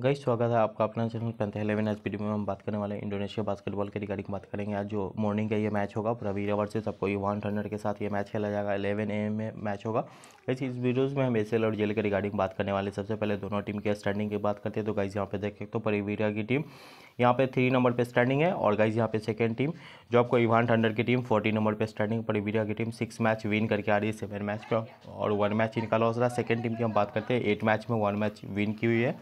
गई स्वागत है आपका अपना चैनल पंथ एलेवन एच में हम बात करने वाले इंडोनेशिया बास्केटबॉल के रिगार्डिंग बात करेंगे आज जो मॉर्निंग का ये मैच होगा रवीरा वर्सेस आपको वन हंड्रेड के साथ ये मैच खेला जाएगा एलेवन ए में मैच होगा इस इस वीडियोज़ में हम एस और जेल के रिगार्डिंग बात करने वाले सबसे पहले दोनों टीम के स्टैंडिंग की बात करते हैं तो गाइज यहाँ पे देख सकते हो परिवीरा की टीम यहाँ पे थ्री नंबर पे स्टैंडिंग है और गाइज यहाँ पे सेकेंड टीम जो आपको इवान हंड्रेड की टीम फोर्टी नंबर पे स्टैंडिंग परिवीरा की टीम सिक्स मैच विन करके आ रही है सेवन मैच का और वन मैच इनका लॉस रहा सेकेंड टीम की हम बात करते हैं एट मैच में वन मैच विन की हुई है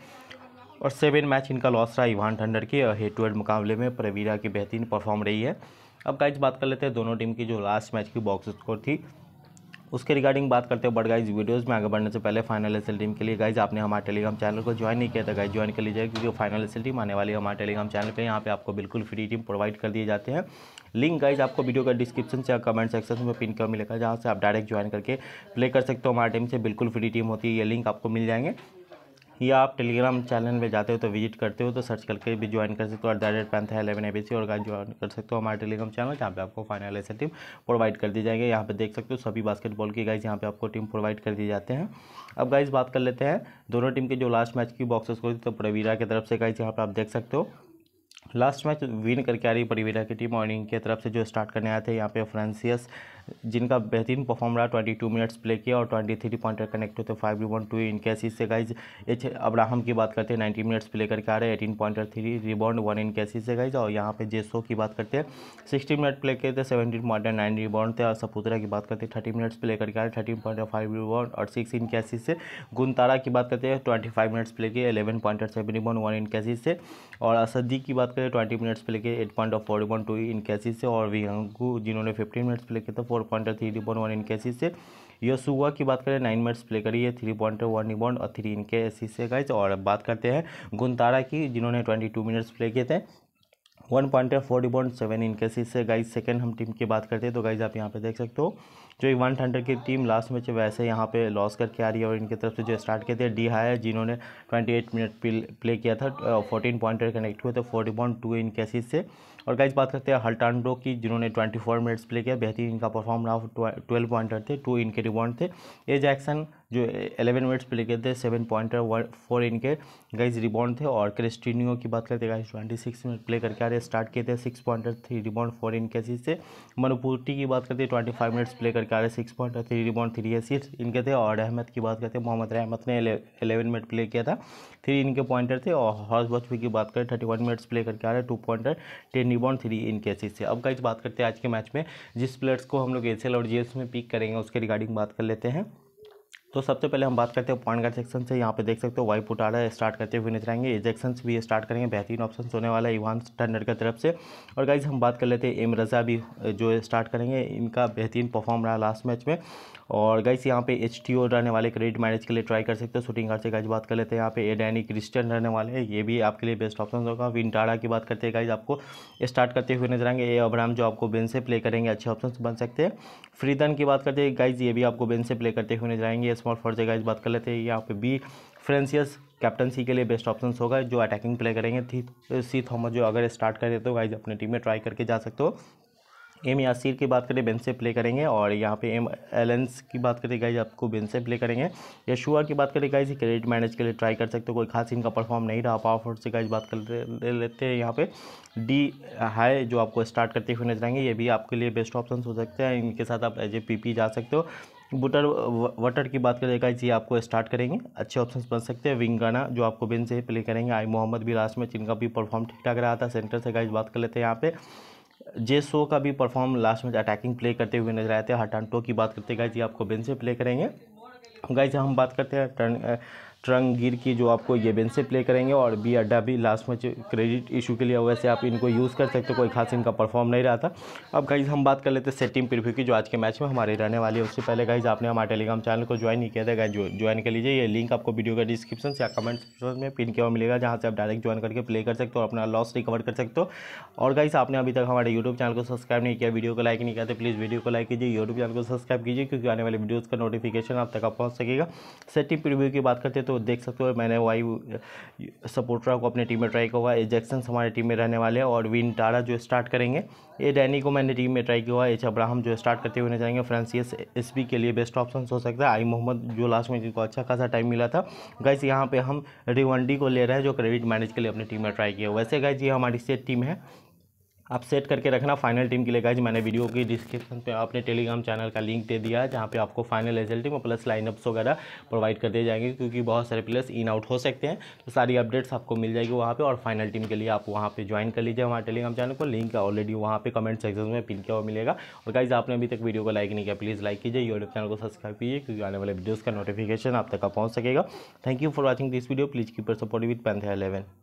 और सेवन मैच इनका लॉस रहा इवान ठंडर के हेड टू हेड मुकाबले में प्रवीरा की बेहतरीन परफॉर्म रही है अब गाइज बात कर लेते हैं दोनों टीम की जो लास्ट मैच की बॉक्स स्कोर थी उसके रिगार्डिंग बात करते हैं बट गाइज वीडियोस में आगे बढ़ने से पहले फाइनल एस टीम के लिए गाइज आपने हमारे टेलीग्राम चैनल को ज्वाइन नहीं किया था गाइज ज्वाइन कर लीजिए क्योंकि फाइनल एस टीम आने वाली है हमारे टेलीग्राम चैनल पे यहाँ पे आपको बिल्कुल फ्री टीम प्रोवाइड कर दिए जाते हैं लिंक गाइज आपको वीडियो का डिस्क्रिप्शन से या कमेंट सेक्शन में पिन कर मिलेगा जहाँ से आप डायरेक्ट ज्वाइन करके प्ले कर सकते हो हमारे टीम से बिल्कुल फ्री टीम होती है ये लिंक आपको मिल जाएंगे या आप टेलीग्राम चैनल में जाते हो तो विजिट करते हो तो सर्च करके भी ज्वाइन कर सकते हो एट द रेट पैंथ है एलेवन ए बी सी और ज्वाइन कर सकते हो हमारे टेलीग्राम चैनल जहाँ पे आपको फाइनल ऐसे टीम प्रोवाइड कर दी जाएंगे यहाँ पे देख सकते हो सभी बास्केटबॉल की गाइज यहाँ पे आपको टीम प्रोवाइड कर दी जाते हैं अब गाइज बात कर लेते हैं दोनों टीम के जो लास्ट मैच की बॉक्सेस को तो प्रवीरा की तरफ से गाइज यहाँ पर आप देख सकते हो लास्ट मैच विन करके आ रही परिवीरा की टीम और इनके तरफ से जो स्टार्ट करने आए थे यहाँ पे फ्रांसियस जिनका बेहतरीन परफॉर्म रहा ट्वेंटी टू मिनट्स प्ले किया और ट्वेंटी थ्री पॉइंट कनेक्ट होते फाइव रिबॉन टू इन कैसिस से गाइज एच अब्राहम की बात करते हैं नाइन्टी मिनट्स प्ले करके आ रहे eighteen point three rebound one इन कैसिस से गाइज और यहाँ पे जेसो की बात करते हैं सिक्सटी मिनट प्ले किए थे सेवेंटीन पॉइंट नाइन रिबॉन्ड थे और सपूतरा की बात करते हैं थर्टी मिनट्स प्ले करके आ रहे थर्टीन पॉइंट फाइव रिबॉन्ड और सिक्स इन कैसिस से गुनतारा की बात करते हैं ट्वेंटी फाइव मिनट्स प्ले किए eleven point seven rebound one इन कैसिस से और असदी की बात करें ट्वेंटी मिनट्स प्ले किए eight point of four rebound two इन कैसिस से और विहंगू जिन्होंने फिफ्टीन मिनट्स प्ले किए थे four pointer three point one इनके एसी से यशुआ की बात करें नाइन मिनट्स प्ले करी है थ्री पॉइंट वन रिबॉन्ड और थ्री इनके एसी से गाइज और बात करते हैं गुंतारा की जिन्होंने ट्वेंटी टू मिनट्स प्ले किए थे one pointer forty point seven इन केसेस से गाइज सेकंड हम टीम की बात करते हैं तो गाइज आप यहाँ पे देख सकते हो जो वन हंड्रेड की टीम लास्ट मैच वैसे यहाँ पे लॉस करके आ रही है और इनकी तरफ से जो स्टार्ट किए थे डी हायर जिन्होंने ट्वेंटी एट मिनट प्ले किया था फोर्टीन पॉइंटर कनेक्ट हुए थे फोर्टी पॉइंट टू इन केसेस से और गाइज बात करते हैं हल्टांडो की जिन्होंने ट्वेंटी फोर मिनट्स प्ले किया बेहतरीन इनका परफॉर्म रहा ट्वेल्व पॉइंटर थे टू इनके रिबॉन्ड थे ए जैक्सन जो एलेवन मिनट्स पे लेके थे सेवन पॉइंटर फोर इनके गाइज रिबाउंड थे और क्रिस्टिनियो की बात करते guys twenty six minute play करके आ रहे स्टार्ट किए थे six pointer three rebound four इनके असीस्ट से मनुपूर्टी की बात करते ट्वेंटी फाइव मिनट्स प्ले करके आ रहे six pointer three rebound three सीट इनके थे और अहमद की बात करते मोहम्मद रहमत ने एलेवन मिनट प्ले किया था थ्री इनके पॉइंटर थे और हॉर्स बॉच की बात करें थर्टी वन मिनट्स प्ले करके आ रहे two pointer ten rebound three इनके असीस्ट से अब गाइज बात करते हैं आज के मैच में जिस प्लेयर्स को हम लोग एस और जी में पिक करेंगे उसके रिगार्डिंग बात कर लेते हैं तो सबसे पहले हम बात करते हैं पॉइंट गार्ड सेक्शन से यहाँ पे देख सकते हो वाई पुटारा स्टार्ट करते हुए नजर आएंगे एजेक्शन भी स्टार्ट करेंगे बेहतरीन ऑप्शन होने वाला है इवान स्टैंडर्ड की तरफ से और गाइज हम बात कर लेते हैं एम रज़ा भी जो स्टार्ट करेंगे इनका बेहतरीन परफॉर्म रहा लास्ट मैच में और गाइस यहाँ पे एच टी ओ रहने वाले क्रेडिट मैनेज के लिए ट्राई कर सकते हो शूटिंग गार्ड से गाइज बात कर लेते हैं यहाँ पे ए डैनी क्रिस्टन रहने वाले हैं ये भी आपके लिए बेस्ट ऑप्शन होगा विंटाड़ा की बात करते हैं गाइज आपको स्टार्ट करते हुए नजर आएंगे ए अब्राम जो आपको बेन से प्ले करेंगे अच्छे ऑप्शन बन सकते हैं फ्रीदन की बात करते हैं गाइज ये भी आपको बेन से प्ले करते हुए नजर आएंगे स्मॉल फॉर जगह बात कर लेते हैं यहाँ पे बी फ्रेंसियस कैप्टनसी के लिए बेस्ट ऑप्शन होगा जो अटैकिंग प्ले करेंगे थी सी थॉमस जो अगर स्टार्ट कर देते हो गाइज अपनी टीम में ट्राई करके जा सकते हो एम यासिर की बात करें बेंच से प्ले करेंगे और यहाँ पे एम एलेंस की बात करें गाइज आपको बेंच से प्ले करेंगे यशुआ की बात करें गाइज क्रेडिट मैनेज के लिए ट्राई कर सकते हो कोई खास इनका परफॉर्म नहीं रहा पावरफुल से गाइज बात कर ले लेते हैं यहाँ पे डी हाई जो आपको स्टार्ट करते हुए नजर आएंगे ये भी आपके लिए बेस्ट ऑप्शन हो सकते हैं इनके साथ आप एज ए पी जा सकते हो बुटर वटर की बात गाइज ये आपको स्टार्ट करेंगे अच्छे ऑप्शन बन सकते हैं विंगाना जो आपको बिन से प्ले करेंगे आई मोहम्मद भी लास्ट में जिनका भी परफॉर्म ठीक ठाक रहा था सेंटर से गाइज बात कर लेते हैं यहाँ पे जे सो का भी परफॉर्म लास्ट में अटैकिंग प्ले करते हुए नजर आए थे हटान टो की बात करते गाइज ये आपको बिन से प्ले करेंगे गाइज हम बात करते हैं टर्न ट्रंग गिर की जो आपको ये बेन से प्ले करेंगे और बी अड्डा भी लास्ट में क्रेडिट इशू के लिए वैसे आप इनको यूज़ कर सकते हो कोई खास इनका परफॉर्म नहीं रहा था अब गाइज हम बात कर लेते हैं सेटिंग प्रिव्यू की जो आज के मैच में हमारे रहने वाली है उससे पहले गाइज आपने हमारे टेलीग्राम चैनल को ज्वाइन नहीं किया था गाइज ज्वाइन कर लीजिए ये लिंक आपको वीडियो का डिस्क्रिप्शन या कमेंट सेक्शन में पिन किया मिलेगा जहाँ से आप डायरेक्ट ज्वाइन करके प्ले कर सकते हो अपना लॉस रिकवर कर सकते हो और गाइज आपने अभी तक हमारे यूट्यूब चैनल को सब्सक्राइब नहीं किया वीडियो को लाइक नहीं किया तो प्लीज़ वीडियो को लाइक कीजिए यूट्यूब चैनल को सब्सक्राइब कीजिए क्योंकि आने वाले वीडियोज़ का नोटिफिकेशन आप तक पहुँच सकेगा सेटिंग प्रिव्यू की बात करते तो तो देख सकते हो मैंने वाई सपोर्टरा को अपने टीम में ट्राई किया हुआ एजेक्सन हमारे टीम में रहने वाले हैं और विन टारा जो स्टार्ट करेंगे ए डैनी को मैंने टीम में ट्राई किया हुआ एच अब्राहम जो स्टार्ट करते हुए जाएंगे फ्रांसियस एस के लिए बेस्ट ऑप्शन हो सकता है आई मोहम्मद जो लास्ट में जिनको अच्छा खासा टाइम मिला था गाइज यहाँ पर हम रिवंडी को ले रहे हैं जो क्रेडिट मैनेज के लिए अपनी टीम में ट्राई किया वैसे गैस ये हमारी सेट टीम है आप सेट करके रखना फाइनल टीम के लिए गाइज मैंने वीडियो की डिस्क्रिप्शन पे आपने टेलीग्राम चैनल का लिंक दे दिया है जहाँ पे आपको फाइनल एजल टीम और प्लस लाइनअप्स वगैरह प्रोवाइड कर दिए जाएंगे क्योंकि बहुत सारे प्लेयर्स इन आउट हो सकते हैं तो सारी अपडेट्स आपको मिल जाएगी वहाँ पर और फाइनल टीम के लिए आप वहाँ पर ज्वाइन कर लीजिए हमारे टेलीग्राम चैनल को लिंक ऑलरेडी वहाँ पर कमेंट सेक्शन में पिन किया हुआ मिलेगा और गाइज आपने अभी तक वीडियो को लाइक नहीं किया प्लीज़ लाइक कीजिए यूट्यूब चैनल को सब्सक्राइब कीजिए क्योंकि आने वाले वीडियोज़ का नोटिफिकेशन आप तक पहुँच सकेगा thank you for watching this video please keep our support with पेंथ एलेवन